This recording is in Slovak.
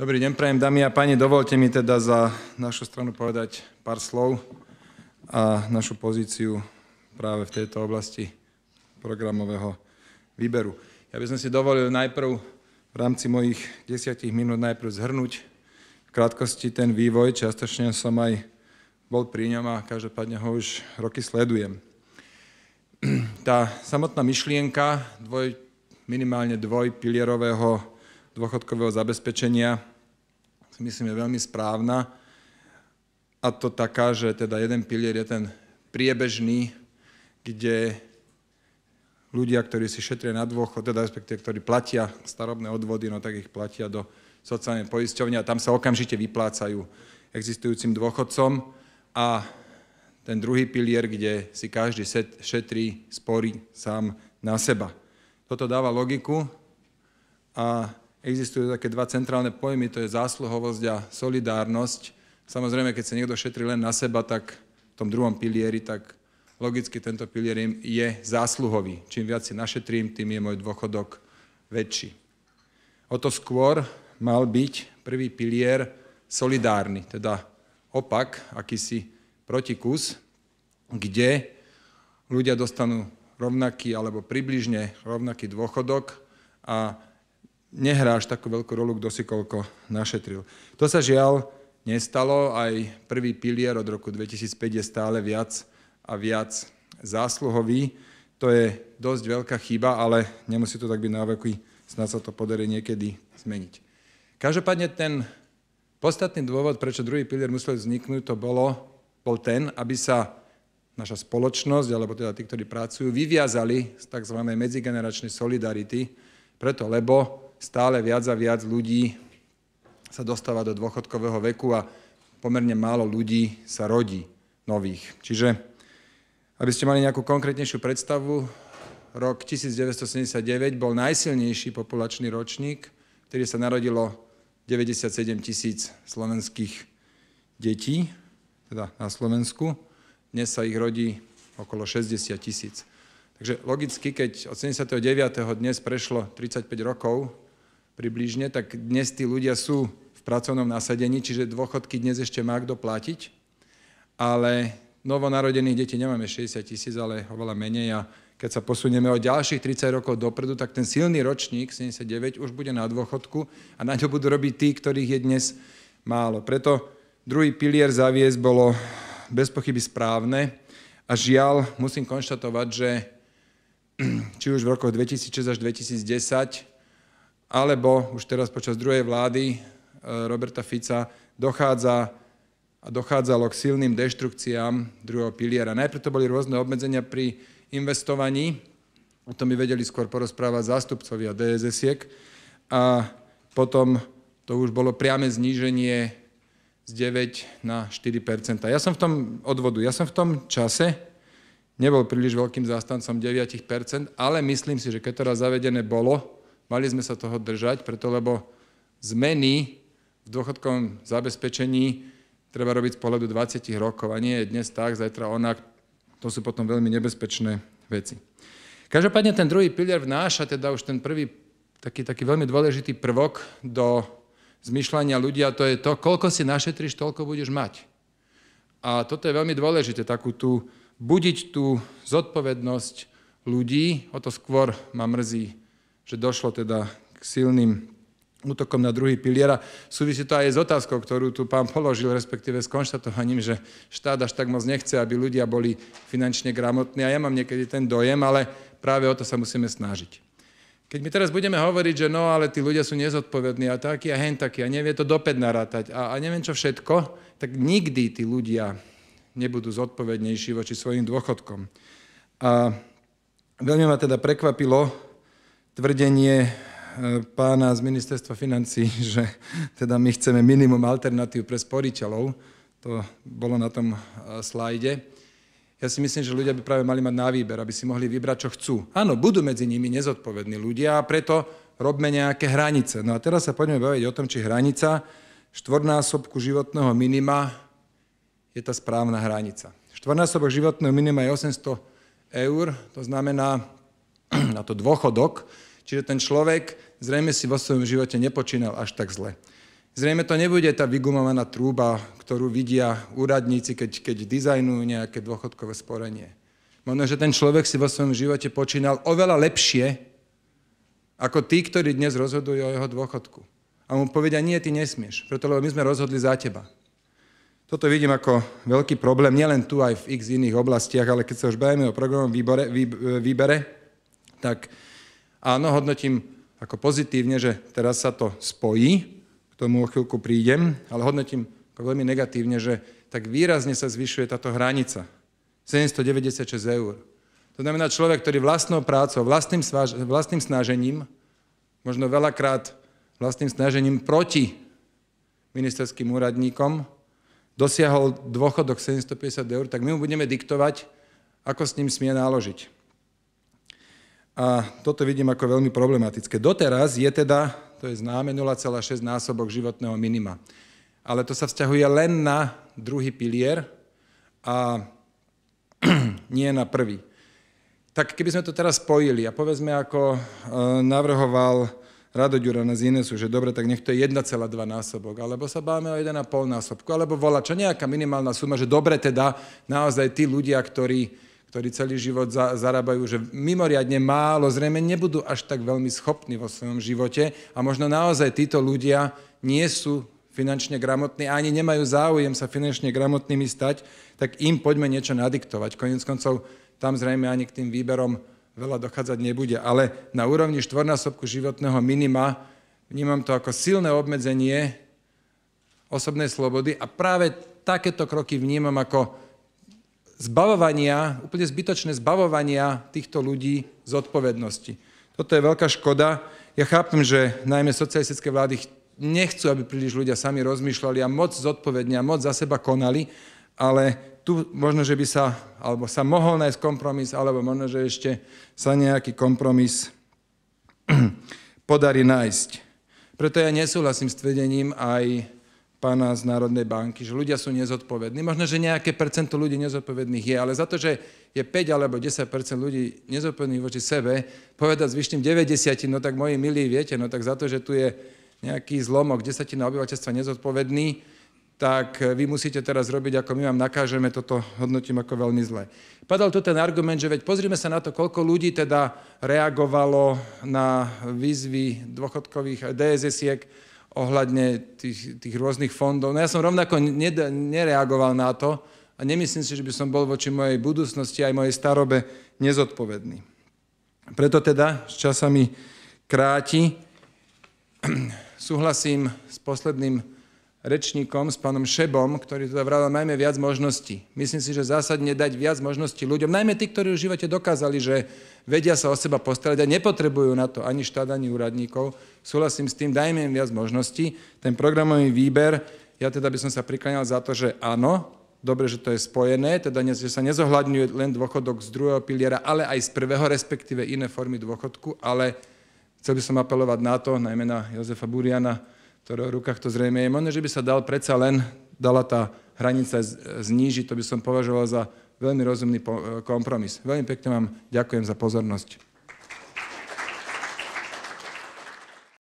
Dobrý deň, prajem dámy a páni. Dovolte mi teda za našu stranu povedať pár slov a našu pozíciu práve v tejto oblasti programového výberu. Ja by som si dovolil najprv v rámci mojich desiatich minút najprv zhrnúť v krátkosti ten vývoj. Čiastočne som aj bol pri ňom a každopádne ho už roky sledujem. Tá samotná myšlienka dvoj, minimálne dvojpilierového dôchodkového zabezpečenia myslím, je veľmi správna. A to taká, že teda jeden pilier je ten priebežný, kde ľudia, ktorí si šetria na dôchod, teda respektíve, ktorí platia starobné odvody, no tak ich platia do sociálnej poisťovne a tam sa okamžite vyplácajú existujúcim dôchodcom. A ten druhý pilier, kde si každý šetrí, sporí sám na seba. Toto dáva logiku a Existujú také dva centrálne pojmy, to je zásluhovosť a solidárnosť. Samozrejme, keď sa niekto šetrí len na seba, tak v tom druhom pilieri, tak logicky tento pilier je zásluhový. Čím viac si našetrím, tým je môj dôchodok väčší. O to skôr mal byť prvý pilier solidárny, teda opak, akýsi protikus, kde ľudia dostanú rovnaký alebo približne rovnaký dôchodok a nehrá až takú veľkú rolu, kto si koľko našetril. To sa žiaľ nestalo, aj prvý pilier od roku 2005 je stále viac a viac zásluhový. To je dosť veľká chyba, ale nemusí to tak byť na veky, snad sa to podarí niekedy zmeniť. Každopádne ten podstatný dôvod, prečo druhý pilier musel vzniknúť, to bolo, bol ten, aby sa naša spoločnosť, alebo teda tí, ktorí pracujú, vyviazali z tzv. medzigeneračnej solidarity, preto lebo stále viac a viac ľudí sa dostáva do dôchodkového veku a pomerne málo ľudí sa rodí nových. Čiže, aby ste mali nejakú konkrétnejšiu predstavu, rok 1979 bol najsilnejší populačný ročník, ktorý sa narodilo 97 tisíc slovenských detí, teda na Slovensku. Dnes sa ich rodí okolo 60 tisíc. Takže logicky, keď od 79. dnes prešlo 35 rokov, približne, tak dnes tí ľudia sú v pracovnom nasadení, čiže dôchodky dnes ešte má kto platiť, ale novonarodených detí nemáme 60 tisíc, ale oveľa menej a keď sa posunieme o ďalších 30 rokov dopredu, tak ten silný ročník, 79, už bude na dôchodku a na ňo budú robiť tí, ktorých je dnes málo. Preto druhý pilier zaviesť bolo bez pochyby správne a žiaľ musím konštatovať, že či už v rokoch 2006 až 2010 alebo už teraz počas druhej vlády eh, Roberta Fica dochádza a dochádzalo k silným deštrukciám druhého piliera. Najprv to boli rôzne obmedzenia pri investovaní, o tom by vedeli skôr porozprávať zástupcovia DSS-iek, a potom to už bolo priame zníženie z 9 na 4 Ja som v tom odvodu, ja som v tom čase nebol príliš veľkým zástancom 9 ale myslím si, že keď to raz zavedené bolo, Mali sme sa toho držať, preto lebo zmeny v dôchodkovom zabezpečení treba robiť z pohľadu 20 rokov a nie je dnes tak, zajtra onak. To sú potom veľmi nebezpečné veci. Každopádne ten druhý pilier vnáša teda už ten prvý taký, taký veľmi dôležitý prvok do zmyšľania ľudia, to je to, koľko si našetriš, toľko budeš mať. A toto je veľmi dôležité, takú tú, budiť tú zodpovednosť ľudí, o to skôr ma mrzí že došlo teda k silným útokom na druhý piliera. Súvisí to aj s otázkou, ktorú tu pán položil, respektíve s konštatovaním, že štát až tak moc nechce, aby ľudia boli finančne gramotní. A ja mám niekedy ten dojem, ale práve o to sa musíme snažiť. Keď my teraz budeme hovoriť, že no, ale tí ľudia sú nezodpovední a takí a hen takí a nevie to dopäť narátať a, a neviem čo všetko, tak nikdy tí ľudia nebudú zodpovednejší voči svojim dôchodkom. A veľmi ma teda prekvapilo, tvrdenie e, pána z ministerstva financí, že teda my chceme minimum alternatív pre sporiteľov. To bolo na tom e, slajde. Ja si myslím, že ľudia by práve mali mať na výber, aby si mohli vybrať, čo chcú. Áno, budú medzi nimi nezodpovední ľudia a preto robme nejaké hranice. No a teraz sa poďme baviť o tom, či hranica štvornásobku životného minima je tá správna hranica. Štvornásobok životného minima je 800 eur, to znamená na to dôchodok, Čiže ten človek zrejme si vo svojom živote nepočínal až tak zle. Zrejme to nebude tá vygumovaná trúba, ktorú vidia úradníci, keď, keď dizajnujú nejaké dôchodkové sporenie. Možno, že ten človek si vo svojom živote počínal oveľa lepšie ako tí, ktorí dnes rozhodujú o jeho dôchodku. A mu povedia, nie, ty nesmieš, preto lebo my sme rozhodli za teba. Toto vidím ako veľký problém, nielen tu, aj v x iných oblastiach, ale keď sa už bavíme o programovom výbere, výbere, tak Áno, hodnotím ako pozitívne, že teraz sa to spojí, k tomu o chvíľku prídem, ale hodnotím ako veľmi negatívne, že tak výrazne sa zvyšuje táto hranica. 796 eur. To znamená človek, ktorý vlastnou prácou, vlastným, sváž- vlastným snažením, možno veľakrát vlastným snažením proti ministerským úradníkom, dosiahol dôchodok 750 eur, tak my mu budeme diktovať, ako s ním smie náložiť. A toto vidím ako veľmi problematické. Doteraz je teda, to je známe, 0,6 násobok životného minima. Ale to sa vzťahuje len na druhý pilier a nie na prvý. Tak keby sme to teraz spojili a povedzme, ako e, navrhoval Rado Ďurana z Inesu, že dobre, tak nech to je 1,2 násobok, alebo sa báme o 1,5 násobku, alebo volá čo nejaká minimálna suma, že dobre teda naozaj tí ľudia, ktorí ktorí celý život za, zarábajú, že mimoriadne málo, zrejme nebudú až tak veľmi schopní vo svojom živote a možno naozaj títo ľudia nie sú finančne gramotní a ani nemajú záujem sa finančne gramotnými stať, tak im poďme niečo nadiktovať. Koniec koncov tam zrejme ani k tým výberom veľa dochádzať nebude, ale na úrovni štvornásobku životného minima vnímam to ako silné obmedzenie osobnej slobody a práve takéto kroky vnímam ako zbavovania, úplne zbytočné zbavovania týchto ľudí z odpovednosti. Toto je veľká škoda. Ja chápem, že najmä socialistické vlády nechcú, aby príliš ľudia sami rozmýšľali a moc zodpovedne a moc za seba konali, ale tu možno, že by sa, alebo sa mohol nájsť kompromis, alebo možno, že ešte sa nejaký kompromis podarí nájsť. Preto ja nesúhlasím s tvedením aj pána z Národnej banky, že ľudia sú nezodpovední. Možno, že nejaké percento ľudí nezodpovedných je, ale za to, že je 5 alebo 10 ľudí nezodpovedných voči sebe, povedať zvyšným 90, no tak moji milí, viete, no tak za to, že tu je nejaký zlomok, desatina obyvateľstva nezodpovedný, tak vy musíte teraz robiť, ako my vám nakážeme, toto hodnotím ako veľmi zle. Padal tu ten argument, že veď pozrime sa na to, koľko ľudí teda reagovalo na výzvy dôchodkových DSS-iek, ohľadne tých, tých rôznych fondov. No ja som rovnako nereagoval na to a nemyslím si, že by som bol voči mojej budúcnosti aj mojej starobe nezodpovedný. Preto teda s časami kráti súhlasím s posledným rečníkom, s pánom Šebom, ktorý teda vrával najmä viac možností. Myslím si, že zásadne dať viac možností ľuďom, najmä tí, ktorí v živote dokázali, že vedia sa o seba postarať a nepotrebujú na to ani štát, ani úradníkov. Súhlasím s tým, dajme im viac možností. Ten programový výber, ja teda by som sa prikláňal za to, že áno, dobre, že to je spojené, teda že sa nezohľadňuje len dôchodok z druhého piliera, ale aj z prvého, respektíve iné formy dôchodku, ale chcel by som apelovať na to, najmä na Jozefa Buriana, ktorého rukách to zrejme je. Možno, že by sa dal predsa len, dala tá hranica znížiť, to by som považoval za veľmi rozumný kompromis. Veľmi pekne vám ďakujem za pozornosť.